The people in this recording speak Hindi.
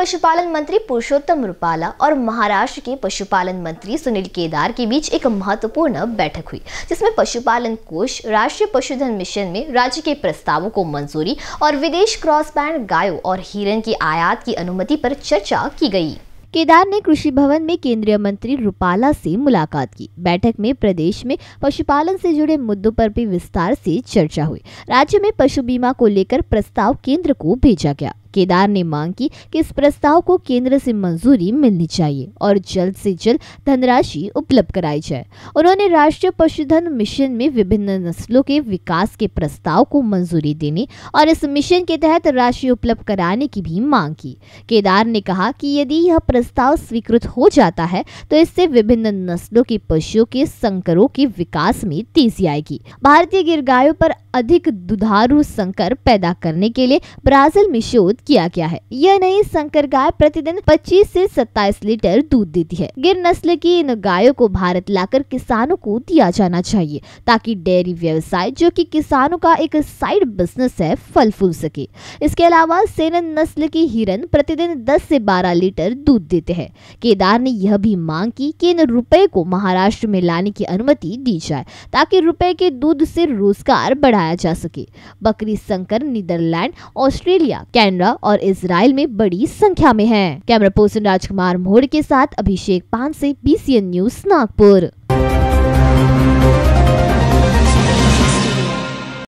पशुपालन मंत्री पुरुषोत्तम रूपाला और महाराष्ट्र के पशुपालन मंत्री सुनील केदार के बीच एक महत्वपूर्ण बैठक हुई जिसमें पशुपालन कोष राष्ट्रीय पशुधन मिशन में राज्य के प्रस्तावों को मंजूरी और विदेश क्रॉस बैंड गायों और हिरन की आयात की अनुमति पर चर्चा की गई केदार ने कृषि भवन में केंद्रीय मंत्री रूपाला से मुलाकात की बैठक में प्रदेश में पशुपालन से जुड़े मुद्दों पर भी विस्तार से चर्चा हुई राज्य में पशु बीमा को लेकर प्रस्ताव केंद्र को भेजा गया केदार ने मांग की कि इस प्रस्ताव को केंद्र से मंजूरी मिलनी चाहिए और जल्द से जल्द धनराशि उपलब्ध कराई जाए उन्होंने राष्ट्रीय पशुधन मिशन में विभिन्न नस्लों के विकास के प्रस्ताव को मंजूरी देने और इस मिशन के तहत राशि उपलब्ध कराने की भी मांग की केदार ने कहा कि यदि यह प्रस्ताव स्वीकृत हो जाता है तो इससे विभिन्न नस्लों के पशुओं के संकरों के विकास में तेजी आएगी भारतीय गिरगायों पर अधिक दुधारू संकर पैदा करने के लिए ब्राजील में शोध किया गया है यह नई संकर गाय प्रतिदिन 25 से 27 लीटर दूध देती है गिर नस्ल की इन गायों को भारत लाकर किसानों को दिया जाना चाहिए ताकि डेयरी व्यवसाय जो कि किसानों का एक साइड बिजनेस है फल फूल सके इसके अलावा सेनन नस्ल की हिरन प्रतिदिन दस से बारह लीटर दूध देते हैं केदार ने यह भी मांग की कि इन रुपए को महाराष्ट्र में लाने की अनुमति दी जाए ताकि रुपए के दूध से रोजगार बढ़ा बनाया जा सके बकरी संकर नीदरलैंड ऑस्ट्रेलिया कैनेडा और इसराइल में बड़ी संख्या में है कैमरा पर्सन राजकुमार मोड़ के साथ अभिषेक पान से बीसीएन न्यूज नागपुर